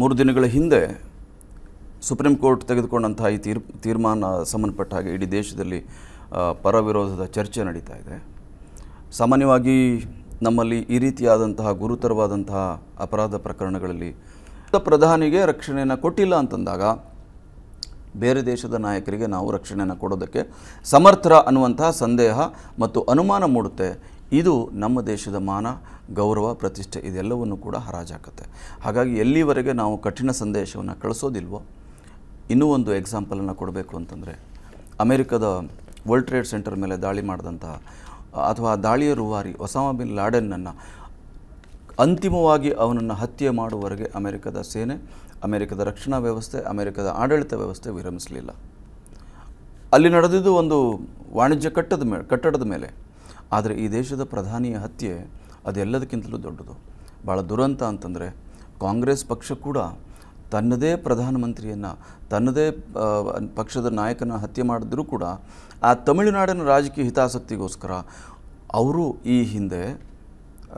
ಮೂರು ದಿನಗಳ ಹಿಂದೆ ಸುಪ್ರೀಂ ಕೋರ್ಟ್ ತೆಗೆದುಕೊಂಡಂತಹ ಈ ತೀರ್ ತೀರ್ಮಾನ ಸಂಬಂಧಪಟ್ಟ ಹಾಗೆ ಇಡೀ ದೇಶದಲ್ಲಿ ಪರ ವಿರೋಧದ ಚರ್ಚೆ ನಡೀತಾ ಇದೆ ಸಾಮಾನ್ಯವಾಗಿ ನಮ್ಮಲ್ಲಿ ಈ ರೀತಿಯಾದಂತಹ ಗುರುತರವಾದಂತಹ ಅಪರಾಧ ಪ್ರಕರಣಗಳಲ್ಲಿ ಪ್ರಧಾನಿಗೆ ರಕ್ಷಣೆಯನ್ನು ಕೊಟ್ಟಿಲ್ಲ ಅಂತಂದಾಗ ಬೇರೆ ದೇಶದ ನಾಯಕರಿಗೆ ನಾವು ರಕ್ಷಣೆಯನ್ನು ಕೊಡೋದಕ್ಕೆ ಸಮರ್ಥರ ಅನ್ನುವಂತಹ ಸಂದೇಹ ಮತ್ತು ಅನುಮಾನ ಮೂಡುತ್ತೆ ಇದು ನಮ್ಮ ದೇಶದ ಮಾನ ಗೌರವ ಪ್ರತಿಷ್ಠೆ ಇದೆಲ್ಲವನ್ನು ಕೂಡ ಹರಾಜಾಕತ್ತೆ ಹಾಗಾಗಿ ಎಲ್ಲಿವರೆಗೆ ನಾವು ಕಠಿಣ ಸಂದೇಶವನ್ನು ಕಳಿಸೋದಿಲ್ವೋ ಇನ್ನೂ ಒಂದು ಎಕ್ಸಾಂಪಲನ್ನು ಕೊಡಬೇಕು ಅಂತಂದರೆ ಅಮೆರಿಕದ ವರ್ಲ್ಡ್ ಟ್ರೇಡ್ ಸೆಂಟರ್ ಮೇಲೆ ದಾಳಿ ಮಾಡಿದಂತಹ ಅಥವಾ ದಾಳಿಯ ರೂವಾರಿ ಒಸಾಮಾ ಬಿನ್ ಲಾಡೆನ್ನನ್ನು ಅಂತಿಮವಾಗಿ ಅವನನ್ನು ಹತ್ಯೆ ಮಾಡುವವರೆಗೆ ಅಮೆರಿಕದ ಸೇನೆ ಅಮೆರಿಕದ ರಕ್ಷಣಾ ವ್ಯವಸ್ಥೆ ಅಮೆರಿಕದ ಆಡಳಿತ ವ್ಯವಸ್ಥೆ ವಿರಮಿಸಲಿಲ್ಲ ಅಲ್ಲಿ ನಡೆದಿದ್ದು ಒಂದು ವಾಣಿಜ್ಯ ಕಟ್ಟದ ಮೇಲೆ ಕಟ್ಟಡದ ಮೇಲೆ ಆದರೆ ಈ ದೇಶದ ಪ್ರಧಾನಿಯ ಹತ್ಯೆ ಅದೆಲ್ಲದಕ್ಕಿಂತಲೂ ದೊಡ್ಡದು ಭಾಳ ದುರಂತ ಅಂತಂದರೆ ಕಾಂಗ್ರೆಸ್ ಪಕ್ಷ ಕೂಡ ತನ್ನದೇ ಪ್ರಧಾನಮಂತ್ರಿಯನ್ನು ತನ್ನದೇ ಪಕ್ಷದ ನಾಯಕನ ಹತ್ಯೆ ಮಾಡಿದ್ರೂ ಕೂಡ ಆ ತಮಿಳುನಾಡಿನ ರಾಜಕೀಯ ಹಿತಾಸಕ್ತಿಗೋಸ್ಕರ ಅವರು ಈ ಹಿಂದೆ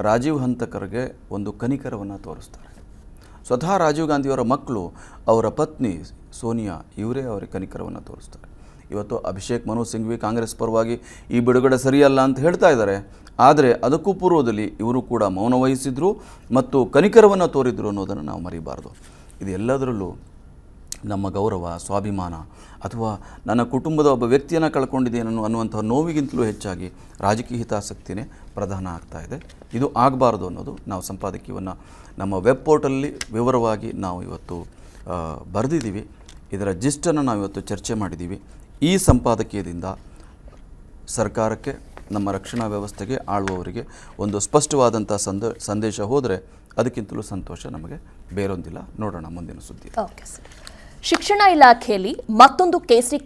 ರಾಜೀವ್ ಹಂತಕರಿಗೆ ಒಂದು ಕನಿಕರವನ್ನು ತೋರಿಸ್ತಾರೆ ಸ್ವತಃ ರಾಜೀವ್ ಗಾಂಧಿಯವರ ಮಕ್ಕಳು ಅವರ ಪತ್ನಿ ಸೋನಿಯಾ ಇವರೇ ಅವರ ಕನಿಕರವನ್ನು ತೋರಿಸ್ತಾರೆ ಇವತ್ತು ಅಭಿಷೇಕ್ ಮನು ಸಿಂಘ್ವಿ ಕಾಂಗ್ರೆಸ್ ಪರವಾಗಿ ಈ ಬಿಡುಗಡೆ ಸರಿಯಲ್ಲ ಅಂತ ಹೇಳ್ತಾ ಇದ್ದಾರೆ ಆದರೆ ಅದಕ್ಕೂ ಪೂರ್ವದಲ್ಲಿ ಇವರು ಕೂಡ ಮೌನ ವಹಿಸಿದ್ರು ಮತ್ತು ಕನಿಕರವನ್ನು ತೋರಿದ್ರು ಅನ್ನೋದನ್ನು ನಾವು ಮರಿಬಾರ್ದು ಇದು ಎಲ್ಲದರಲ್ಲೂ ನಮ್ಮ ಗೌರವ ಸ್ವಾಭಿಮಾನ ಅಥವಾ ನನ್ನ ಕುಟುಂಬದ ಒಬ್ಬ ವ್ಯಕ್ತಿಯನ್ನು ಕಳ್ಕೊಂಡಿದ್ದೇನೋ ಅನ್ನುವಂಥ ನೋವಿಗಿಂತಲೂ ಹೆಚ್ಚಾಗಿ ರಾಜಕೀಯ ಹಿತಾಸಕ್ತಿನೇ ಪ್ರಧಾನ ಆಗ್ತಾ ಇದೆ ಇದು ಆಗಬಾರ್ದು ಅನ್ನೋದು ನಾವು ಸಂಪಾದಕೀಯವನ್ನು ನಮ್ಮ ವೆಬ್ ಪೋರ್ಟಲ್ಲಿ ವಿವರವಾಗಿ ನಾವು ಇವತ್ತು ಬರೆದಿದ್ದೀವಿ ಇದರ ಜಿಸ್ಟನ್ನು ನಾವು ಇವತ್ತು ಚರ್ಚೆ ಮಾಡಿದ್ದೀವಿ ಈ ಸಂಪಾದಕೀಯದಿಂದ ಸರ್ಕಾರಕ್ಕೆ ನಮ್ಮ ರಕ್ಷಣಾ ವ್ಯವಸ್ಥೆಗೆ ಆಳುವವರಿಗೆ ಒಂದು ಸ್ಪಷ್ಟವಾದಂಥ ಸಂದ ಸಂದೇಶ ಹೋದರೆ ಅದಕ್ಕಿಂತಲೂ ಸಂತೋಷ ನಮಗೆ ಬೇರೊಂದಿಲ್ಲ ನೋಡೋಣ ಮುಂದಿನ ಸುದ್ದಿ ಶಿಕ್ಷಣ ಇಲಾಖೆಯಲ್ಲಿ ಮತ್ತೊಂದು ಕೇಸರಿ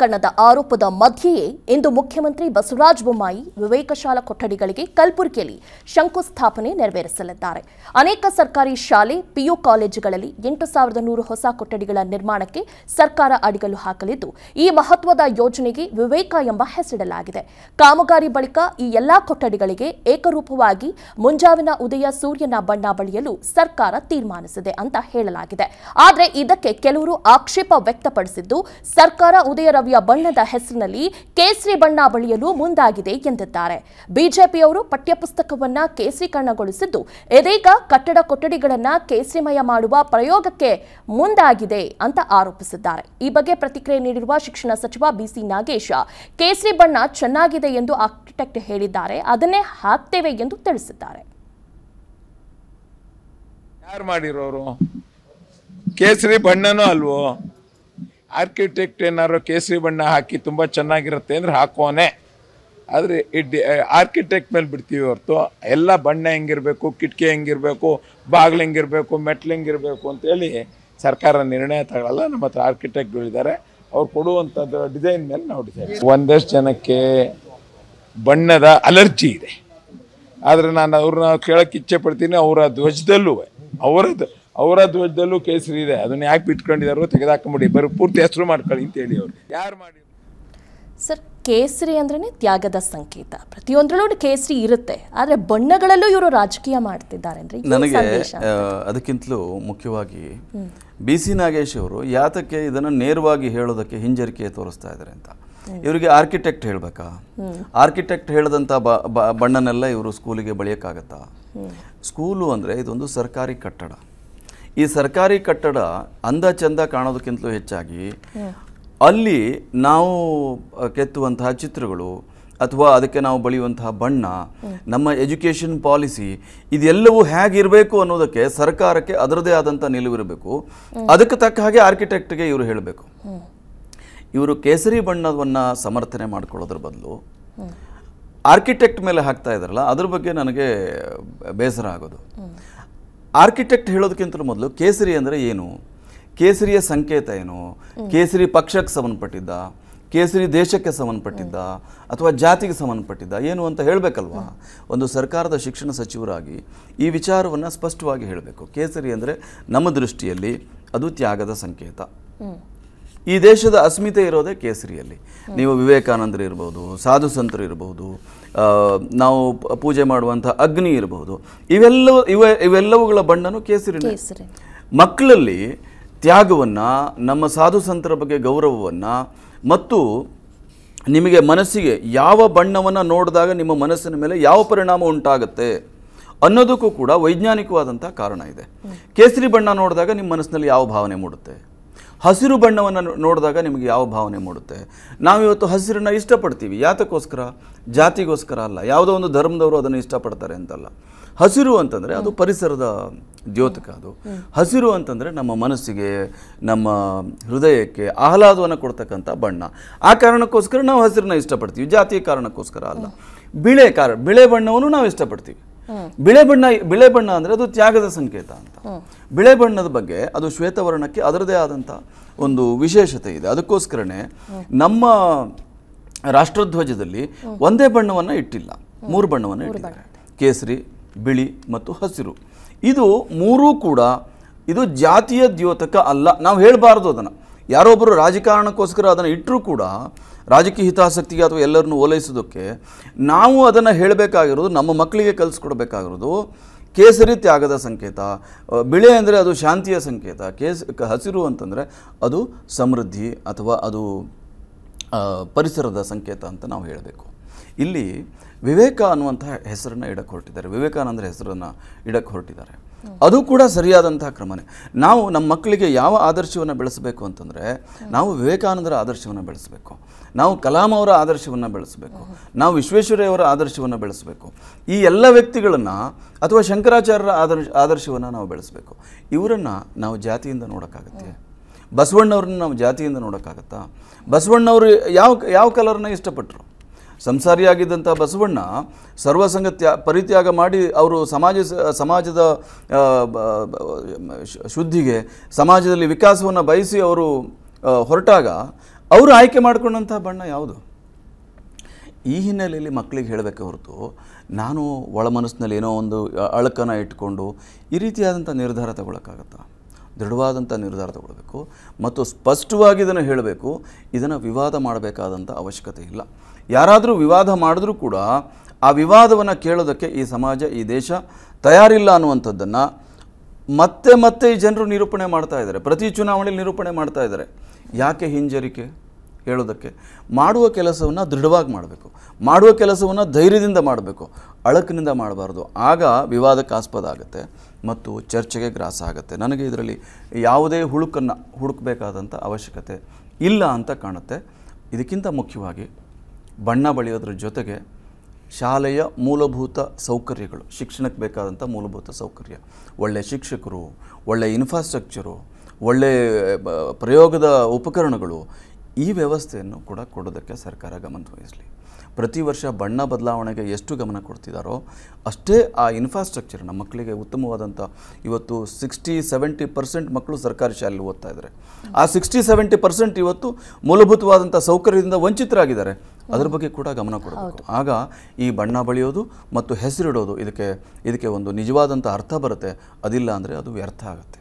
ಆರೋಪದ ಮಧ್ಯೆಯೇ ಇಂದು ಮುಖ್ಯಮಂತ್ರಿ ಬಸವರಾಜ ಬೊಮ್ಮಾಯಿ ವಿವೇಕಶಾಲಾ ಕೊಠಡಿಗಳಿಗೆ ಕಲಬುರಗಿಯಲ್ಲಿ ಶಂಕುಸ್ಥಾಪನೆ ನೆರವೇರಿಸಲಿದ್ದಾರೆ ಅನೇಕ ಸರ್ಕಾರಿ ಶಾಲೆ ಪಿಯು ಕಾಲೇಜುಗಳಲ್ಲಿ ಎಂಟು ಸಾವಿರದ ನೂರು ಹೊಸ ಕೊಠಡಿಗಳ ನಿರ್ಮಾಣಕ್ಕೆ ಸರ್ಕಾರ ಅಡಿಗಲು ಹಾಕಲಿದ್ದು ಈ ಮಹತ್ವದ ಯೋಜನೆಗೆ ವಿವೇಕ ಎಂಬ ಹೆಸರಿಡಲಾಗಿದೆ ಕಾಮಗಾರಿ ಬಳಿಕ ಈ ಎಲ್ಲಾ ಕೊಠಡಿಗಳಿಗೆ ಏಕರೂಪವಾಗಿ ಮುಂಜಾವಿನ ಉದಯ ಸೂರ್ಯನ ಬಣ್ಣ ಬಳಿಯಲು ಸರ್ಕಾರ ತೀರ್ಮಾನಿಸಿದೆ ಅಂತ ಹೇಳಲಾಗಿದೆ ಆದರೆ ಇದಕ್ಕೆ ಕೆಲವರು ಆಕ್ಷೇಪ ಆಕ್ಷೇಪ ವ್ಯಕ್ತಪಡಿಸಿದ್ದು ಸರ್ಕಾರ ಉದಯ ರವಿಯ ಬಣ್ಣದ ಹೆಸರಿನಲ್ಲಿ ಕೇಸರಿ ಬಣ್ಣ ಬಳಿಯಲು ಮುಂದಾಗಿದೆ ಎಂದಿದ್ದಾರೆ ಬಿಜೆಪಿಯವರು ಪಠ್ಯಪುಸ್ತಕವನ್ನ ಕೇಸರಿಕರಣಗೊಳಿಸಿದ್ದು ಇದೀಗ ಕಟ್ಟಡ ಕೊಠಡಿಗಳನ್ನ ಕೇಸರಿಮಯ ಮಾಡುವ ಪ್ರಯೋಗಕ್ಕೆ ಮುಂದಾಗಿದೆ ಅಂತ ಆರೋಪಿಸಿದ್ದಾರೆ ಈ ಬಗ್ಗೆ ಪ್ರತಿಕ್ರಿಯೆ ನೀಡಿರುವ ಶಿಕ್ಷಣ ಸಚಿವ ಬಿಸಿ ನಾಗೇಶ ಕೇಸರಿ ಬಣ್ಣ ಚೆನ್ನಾಗಿದೆ ಎಂದು ಆರ್ಕಿಟೆಕ್ಟ್ ಹೇಳಿದ್ದಾರೆ ಅದನ್ನೇ ಹಾಕ್ತೇವೆ ಎಂದು ತಿಳಿಸಿದ್ದಾರೆ ಯಾರು ಮಾಡಿರೋರು ಕೇಸರಿ ಬಣ್ಣನೂ ಅಲ್ವೋ ಆರ್ಕಿಟೆಕ್ಟ್ ಏನಾದ್ರು ಕೇಸರಿ ಬಣ್ಣ ಹಾಕಿ ತುಂಬ ಚೆನ್ನಾಗಿರುತ್ತೆ ಅಂದರೆ ಹಾಕೋನೆ ಆದರೆ ಡಿ ಆರ್ಕಿಟೆಕ್ಟ್ ಮೇಲೆ ಬಿಡ್ತೀವಿ ಹೊರತು ಎಲ್ಲ ಬಣ್ಣ ಹೆಂಗಿರಬೇಕು ಕಿಟಕಿ ಹೆಂಗಿರಬೇಕು ಬಾಗಿಲು ಹೆಂಗಿರಬೇಕು ಮೆಟ್ಲು ಹೆಂಗಿರಬೇಕು ಅಂತೇಳಿ ಸರ್ಕಾರ ನಿರ್ಣಯ ತಗೊಳ್ಳಲ್ಲ ನಮ್ಮ ಹತ್ರ ಆರ್ಕಿಟೆಕ್ಟ್ಗಳಿದ್ದಾರೆ ಅವ್ರು ಕೊಡುವಂಥದ್ದು ಡಿಸೈನ್ ಮೇಲೆ ನಾವು ಡಿಸೈನ್ ಒಂದಷ್ಟು ಜನಕ್ಕೆ ಬಣ್ಣದ ಅಲರ್ಜಿ ಇದೆ ಆದರೆ ನಾನು ಅವ್ರನ್ನ ಕೇಳೋಕ್ಕೆ ಇಚ್ಛೆ ಪಡ್ತೀನಿ ಅವರ ಧ್ವಜದಲ್ಲೂ ಅವರದ್ದು ಅವರ ಧ್ವಜದಲ್ಲೂ ಕೇಸರಿ ಇದೆ ಅದನ್ನ ಯಾಕೆ ಬಿಟ್ಕೊಂಡಿದಾರೋ ತೆಗೆದಾಕೊಂಡ್ಬಿಡಿ ಬರೀ ಪೂರ್ತಿ ಹೆಸರು ಮಾಡ್ಕೊಳ್ಳಿ ಅಂತ ಹೇಳಿ ಅವ್ರು ಯಾರು ಮಾಡಿ ಸರ್ ಕೇಸರಿ ಅಂದ್ರೆ ತ್ಯಾಗದ ಸಂಕೇತ ಪ್ರತಿಯೊಂದರಲ್ಲೂ ಕೇಸರಿ ಇರುತ್ತೆ ಆದ್ರೆ ಬಣ್ಣಗಳಲ್ಲೂ ಇವರು ರಾಜಕೀಯ ಮಾಡ್ತಿದ್ದಾರೆ ನನಗೆ ಅದಕ್ಕಿಂತಲೂ ಮುಖ್ಯವಾಗಿ ಬಿ ಸಿ ನಾಗೇಶ್ ಅವರು ಯಾತಕ್ಕೆ ಇದನ್ನ ನೇರವಾಗಿ ಹೇಳೋದಕ್ಕೆ ಹಿಂಜರಿಕೆ ತೋರಿಸ್ತಾ ಇದ್ದಾರೆ ಅಂತ ಇವರಿಗೆ ಆರ್ಕಿಟೆಕ್ಟ್ ಹೇಳಬೇಕಾ ಆರ್ಕಿಟೆಕ್ಟ್ ಹೇಳದಂಥ ಬಣ್ಣನೆಲ್ಲ ಇವರು ಸ್ಕೂಲಿಗೆ ಬಳಿಯೋಕ್ಕಾಗತ್ತಾ ಸ್ಕೂಲು ಅಂದ್ರೆ ಇದೊಂದು ಸರ್ಕಾರಿ ಕಟ್ಟಡ ಈ ಸರ್ಕಾರಿ ಕಟ್ಟಡ ಅಂದ ಚಂದ ಕಾಣೋದಕ್ಕಿಂತಲೂ ಹೆಚ್ಚಾಗಿ ಅಲ್ಲಿ ನಾವು ಕೆತ್ತುವಂತಹ ಚಿತ್ರಗಳು ಅಥವಾ ಅದಕ್ಕೆ ನಾವು ಬಳಿಯುವಂತಹ ಬಣ್ಣ ನಮ್ಮ ಎಜುಕೇಷನ್ ಪಾಲಿಸಿ ಇದೆಲ್ಲವೂ ಹೇಗಿರಬೇಕು ಅನ್ನೋದಕ್ಕೆ ಸರ್ಕಾರಕ್ಕೆ ಅದರದೇ ಆದಂಥ ನಿಲುವಿರಬೇಕು ಅದಕ್ಕೆ ತಕ್ಕ ಹಾಗೆ ಆರ್ಕಿಟೆಕ್ಟ್ಗೆ ಇವರು ಹೇಳಬೇಕು ಇವರು ಕೇಸರಿ ಬಣ್ಣವನ್ನು ಸಮರ್ಥನೆ ಮಾಡ್ಕೊಳ್ಳೋದ್ರ ಬದಲು ಆರ್ಕಿಟೆಕ್ಟ್ ಮೇಲೆ ಹಾಕ್ತಾ ಇದ್ದಾರಲ್ಲ ಅದ್ರ ಬಗ್ಗೆ ನನಗೆ ಬೇಸರ ಆಗೋದು ಆರ್ಕಿಟೆಕ್ಟ್ ಹೇಳೋದಕ್ಕಿಂತಲೂ ಮೊದಲು ಕೇಸರಿ ಅಂದರೆ ಏನು ಕೇಸರಿಯ ಸಂಕೇತ ಏನು ಕೇಸರಿ ಪಕ್ಷಕ್ಕೆ ಸಂಬಂಧಪಟ್ಟಿದ್ದ ಕೇಸರಿ ದೇಶಕ್ಕೆ ಸಂಬಂಧಪಟ್ಟಿದ್ದ ಅಥವಾ ಜಾತಿಗೆ ಸಂಬಂಧಪಟ್ಟಿದ್ದ ಏನು ಅಂತ ಹೇಳಬೇಕಲ್ವಾ ಒಂದು ಸರ್ಕಾರದ ಶಿಕ್ಷಣ ಸಚಿವರಾಗಿ ಈ ವಿಚಾರವನ್ನು ಸ್ಪಷ್ಟವಾಗಿ ಹೇಳಬೇಕು ಕೇಸರಿ ಅಂದರೆ ನಮ್ಮ ದೃಷ್ಟಿಯಲ್ಲಿ ಅದು ತ್ಯಾಗದ ಸಂಕೇತ ಈ ದೇಶದ ಅಸ್ಮಿತೆ ಇರೋದೇ ಕೇಸರಿಯಲ್ಲಿ ನೀವು ವಿವೇಕಾನಂದರು ಇರ್ಬೋದು ಸಾಧು ಸಂತರು ಇರಬಹುದು ನಾವು ಪೂಜೆ ಮಾಡುವಂಥ ಅಗ್ನಿ ಇರಬಹುದು ಇವೆಲ್ಲವೂ ಇವೆ ಇವೆಲ್ಲವುಗಳ ಬಣ್ಣನೂ ಕೇಸರಿ ಮಕ್ಕಳಲ್ಲಿ ತ್ಯಾಗವನ್ನು ನಮ್ಮ ಸಾಧು ಸಂತರ ಬಗ್ಗೆ ಗೌರವವನ್ನು ಮತ್ತು ನಿಮಗೆ ಮನಸ್ಸಿಗೆ ಯಾವ ಬಣ್ಣವನ್ನು ನೋಡಿದಾಗ ನಿಮ್ಮ ಮನಸ್ಸಿನ ಮೇಲೆ ಯಾವ ಪರಿಣಾಮ ಉಂಟಾಗುತ್ತೆ ಅನ್ನೋದಕ್ಕೂ ಕೂಡ ವೈಜ್ಞಾನಿಕವಾದಂಥ ಕಾರಣ ಇದೆ ಕೇಸರಿ ಬಣ್ಣ ನೋಡಿದಾಗ ನಿಮ್ಮ ಮನಸ್ಸಿನಲ್ಲಿ ಯಾವ ಭಾವನೆ ಮೂಡುತ್ತೆ ಹಸಿರು ಬಣ್ಣವನ್ನು ನೋಡಿದಾಗ ನಿಮಗೆ ಯಾವ ಭಾವನೆ ಮೂಡುತ್ತೆ ನಾವಿವತ್ತು ಹಸಿರನ್ನು ಇಷ್ಟಪಡ್ತೀವಿ ಯಾತಕ್ಕೋಸ್ಕರ ಜಾತಿಗೋಸ್ಕರ ಅಲ್ಲ ಯಾವುದೋ ಒಂದು ಧರ್ಮದವರು ಅದನ್ನು ಇಷ್ಟಪಡ್ತಾರೆ ಅಂತಲ್ಲ ಹಸಿರು ಅಂತಂದರೆ ಅದು ಪರಿಸರದ ದ್ಯೋತಕ ಅದು ಹಸಿರು ಅಂತಂದರೆ ನಮ್ಮ ಮನಸ್ಸಿಗೆ ನಮ್ಮ ಹೃದಯಕ್ಕೆ ಆಹ್ಲಾದವನ್ನು ಕೊಡ್ತಕ್ಕಂಥ ಬಣ್ಣ ಆ ಕಾರಣಕ್ಕೋಸ್ಕರ ನಾವು ಹಸಿರನ್ನ ಇಷ್ಟಪಡ್ತೀವಿ ಜಾತಿಯ ಕಾರಣಕ್ಕೋಸ್ಕರ ಅಲ್ಲ ಬಿಳೆ ಕಾರ ಬಿಳೆ ಬಣ್ಣವನ್ನು ನಾವು ಇಷ್ಟಪಡ್ತೀವಿ ಬಿಳೆ ಬಣ್ಣ ಬಿಳೆ ಬಣ್ಣ ಅಂದರೆ ಅದು ತ್ಯಾಗದ ಸಂಕೇತ ಅಂತ ಬಿಳೆ ಬಣ್ಣದ ಬಗ್ಗೆ ಅದು ಶ್ವೇತವರ್ಣಕ್ಕೆ ಅದರದೇ ಆದಂಥ ಒಂದು ವಿಶೇಷತೆ ಇದೆ ಅದಕ್ಕೋಸ್ಕರನೇ ನಮ್ಮ ರಾಷ್ಟ್ರಧ್ವಜದಲ್ಲಿ ಒಂದೇ ಬಣ್ಣವನ್ನು ಇಟ್ಟಿಲ್ಲ ಮೂರು ಬಣ್ಣವನ್ನು ಇಟ್ಟಿದ್ದಾರೆ ಕೇಸರಿ ಬಿಳಿ ಮತ್ತು ಹಸಿರು ಇದು ಮೂರೂ ಕೂಡ ಇದು ಜಾತಿಯ ದ್ಯೋತಕ ಅಲ್ಲ ನಾವು ಹೇಳಬಾರ್ದು ಅದನ್ನು ಯಾರೊಬ್ಬರು ರಾಜಕಾರಣಕ್ಕೋಸ್ಕರ ಅದನ್ನು ಇಟ್ಟರೂ ಕೂಡ ರಾಜಕೀಯ ಹಿತಾಸಕ್ತಿಗೆ ಅಥವಾ ಎಲ್ಲರನ್ನು ಓಲೈಸೋದಕ್ಕೆ ನಾವು ಅದನ್ನು ಹೇಳಬೇಕಾಗಿರೋದು ನಮ್ಮ ಮಕ್ಕಳಿಗೆ ಕಲಿಸ್ಕೊಡ್ಬೇಕಾಗಿರೋದು ಕೇಸರಿ ತ್ಯಾಗದ ಸಂಕೇತ ಬಿಳೆ ಅಂದರೆ ಅದು ಶಾಂತಿಯ ಸಂಕೇತ ಕೇಸ್ ಹಸಿರು ಅಂತಂದರೆ ಅದು ಸಮೃದ್ಧಿ ಅಥವಾ ಅದು ಪರಿಸರದ ಸಂಕೇತ ಅಂತ ನಾವು ಹೇಳಬೇಕು ಇಲ್ಲಿ ವಿವೇಕ ಅನ್ನುವಂಥ ಹೆಸರನ್ನು ಇಡಕ್ಕೆ ಹೊರಟಿದ್ದಾರೆ ವಿವೇಕಾನಂದರ ಹೆಸರನ್ನು ಇಡಕ್ಕೆ ಹೊರಟಿದ್ದಾರೆ ಅದು ಕೂಡ ಸರಿಯಾದಂತಹ ಕ್ರಮನೇ ನಾವು ನಮ್ಮ ಮಕ್ಕಳಿಗೆ ಯಾವ ಆದರ್ಶವನ್ನು ಬೆಳೆಸಬೇಕು ಅಂತಂದರೆ ನಾವು ವಿವೇಕಾನಂದರ ಆದರ್ಶವನ್ನು ಬೆಳೆಸಬೇಕು ನಾವು ಕಲಾಂ ಅವರ ಆದರ್ಶವನ್ನು ಬೆಳೆಸಬೇಕು ನಾವು ವಿಶ್ವೇಶ್ವರಯ್ಯವರ ಆದರ್ಶವನ್ನು ಬೆಳೆಸಬೇಕು ಈ ಎಲ್ಲ ವ್ಯಕ್ತಿಗಳನ್ನು ಅಥವಾ ಶಂಕರಾಚಾರ್ಯರ ಆದರ್ಶ ಆದರ್ಶವನ್ನು ನಾವು ಬೆಳೆಸಬೇಕು ಇವರನ್ನು ನಾವು ಜಾತಿಯಿಂದ ನೋಡೋಕ್ಕಾಗತ್ತೆ ಬಸವಣ್ಣವ್ರನ್ನ ನಾವು ಜಾತಿಯಿಂದ ನೋಡೋಕ್ಕಾಗತ್ತಾ ಬಸವಣ್ಣವರು ಯಾವ ಯಾವ ಕಲರ್ನ ಇಷ್ಟಪಟ್ಟರು ಸಂಸಾರಿಯಾಗಿದ್ದಂಥ ಬಸವಣ್ಣ ಸರ್ವಸಂಗ ತ್ಯಾ ಪರಿತ್ಯಾಗ ಮಾಡಿ ಅವರು ಸಮಾಜ ಸಮಾಜದ ಶುದ್ಧಿಗೆ ಸಮಾಜದಲ್ಲಿ ವಿಕಾಸವನ್ನು ಬಯಸಿ ಅವರು ಹೊರಟಾಗ ಅವರು ಆಯ್ಕೆ ಮಾಡಿಕೊಂಡಂಥ ಬಣ್ಣ ಯಾವುದು ಈ ಹಿನ್ನೆಲೆಯಲ್ಲಿ ಮಕ್ಕಳಿಗೆ ಹೇಳಬೇಕೆ ಹೊರತು ನಾನು ಒಳ ಮನಸ್ಸಿನಲ್ಲಿ ಏನೋ ಒಂದು ಅಳಕನ್ನು ಇಟ್ಕೊಂಡು ಈ ರೀತಿಯಾದಂಥ ನಿರ್ಧಾರ ತಗೊಳಕ್ಕಾಗತ್ತಾ ದೃಢವಾದಂಥ ನಿರ್ಧಾರ ತಗೊಳ್ಬೇಕು ಮತ್ತು ಸ್ಪಷ್ಟವಾಗಿ ಇದನ್ನು ಹೇಳಬೇಕು ಇದನ್ನು ವಿವಾದ ಮಾಡಬೇಕಾದಂಥ ಅವಶ್ಯಕತೆ ಇಲ್ಲ ಯಾರಾದರೂ ವಿವಾದ ಮಾಡಿದ್ರೂ ಕೂಡ ಆ ವಿವಾದವನ್ನು ಕೇಳೋದಕ್ಕೆ ಈ ಸಮಾಜ ಈ ದೇಶ ತಯಾರಿಲ್ಲ ಅನ್ನುವಂಥದ್ದನ್ನು ಮತ್ತೆ ಮತ್ತೆ ಈ ಜನರು ನಿರೂಪಣೆ ಮಾಡ್ತಾ ಇದ್ದಾರೆ ಪ್ರತಿ ಚುನಾವಣೆಯಲ್ಲಿ ನಿರೂಪಣೆ ಮಾಡ್ತಾ ಇದ್ದಾರೆ ಯಾಕೆ ಹಿಂಜರಿಕೆ ಹೇಳೋದಕ್ಕೆ ಮಾಡುವ ಕೆಲಸವನ್ನು ದೃಢವಾಗಿ ಮಾಡಬೇಕು ಮಾಡುವ ಕೆಲಸವನ್ನು ಧೈರ್ಯದಿಂದ ಮಾಡಬೇಕು ಅಳಕಿನಿಂದ ಮಾಡಬಾರ್ದು ಆಗ ವಿವಾದಕ್ಕೆ ಆಸ್ಪದ ಆಗುತ್ತೆ ಮತ್ತು ಚರ್ಚೆಗೆ ಗ್ರಾಸ ಆಗುತ್ತೆ ನನಗೆ ಇದರಲ್ಲಿ ಯಾವುದೇ ಹುಡುಕನ್ನು ಹುಡುಕಬೇಕಾದಂಥ ಅವಶ್ಯಕತೆ ಇಲ್ಲ ಅಂತ ಕಾಣುತ್ತೆ ಇದಕ್ಕಿಂತ ಮುಖ್ಯವಾಗಿ ಬಣ್ಣ ಬಳಿಯೋದ್ರ ಜೊತೆಗೆ ಶಾಲೆಯ ಮೂಲಭೂತ ಸೌಕರ್ಯಗಳು ಶಿಕ್ಷಣಕ್ಕೆ ಬೇಕಾದಂಥ ಮೂಲಭೂತ ಸೌಕರ್ಯ ಒಳ್ಳೆಯ ಶಿಕ್ಷಕರು ಒಳ್ಳೆಯ ಇನ್ಫ್ರಾಸ್ಟ್ರಕ್ಚರು ಒಳ್ಳೆಯ ಪ್ರಯೋಗದ ಉಪಕರಣಗಳು ಈ ವ್ಯವಸ್ಥೆಯನ್ನು ಕೂಡ ಕೊಡೋದಕ್ಕೆ ಸರ್ಕಾರ ಗಮನವಹಿಸಲಿ ಪ್ರತಿ ವರ್ಷ ಬಣ್ಣ ಬದಲಾವಣೆಗೆ ಎಷ್ಟು ಗಮನ ಕೊಡ್ತಿದ್ದಾರೋ ಅಷ್ಟೇ ಆ ಇನ್ಫ್ರಾಸ್ಟ್ರಕ್ಚರ್ ನಮ್ಮ ಮಕ್ಕಳಿಗೆ ಉತ್ತಮವಾದಂಥ ಇವತ್ತು ಸಿಕ್ಸ್ಟಿ ಸೆವೆಂಟಿ ಪರ್ಸೆಂಟ್ ಮಕ್ಕಳು ಸರ್ಕಾರಿ ಶಾಲೆಯಲ್ಲಿ ಓದ್ತಾ ಇದ್ದಾರೆ ಆ ಸಿಕ್ಸ್ಟಿ ಸೆವೆಂಟಿ ಪರ್ಸೆಂಟ್ ಇವತ್ತು ಮೂಲಭೂತವಾದಂಥ ಸೌಕರ್ಯದಿಂದ ವಂಚಿತರಾಗಿದ್ದಾರೆ ಅದ್ರ ಬಗ್ಗೆ ಕೂಡ ಗಮನ ಕೊಡಬೇಕು ಆಗ ಈ ಬಣ್ಣ ಬಳಿಯೋದು ಮತ್ತು ಹೆಸರಿಡೋದು ಇದಕ್ಕೆ ಇದಕ್ಕೆ ಒಂದು ನಿಜವಾದಂಥ ಅರ್ಥ ಬರುತ್ತೆ ಅದಿಲ್ಲ ಅಂದರೆ ಅದು ವ್ಯರ್ಥ ಆಗುತ್ತೆ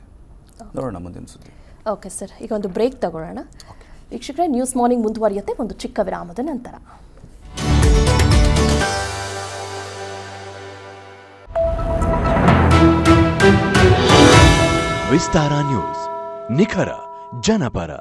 ನೋಡೋಣ ಮುಂದಿನ ಸುದ್ದಿ ಓಕೆ ಸರ್ ಈಗ ಒಂದು ಬ್ರೇಕ್ ತಗೊಳ್ಳೋಣ ವೀಕ್ಷಕರೇ ನ್ಯೂಸ್ ಮಾರ್ನಿಂಗ್ ಮುಂದುವರಿಯುತ್ತೆ ಒಂದು ಚಿಕ್ಕ ವಿರಾಮದ ನಂತರ ವಿಸ್ತಾರ ನ್ಯೂಸ್ ನಿಖರ ಜನಪರ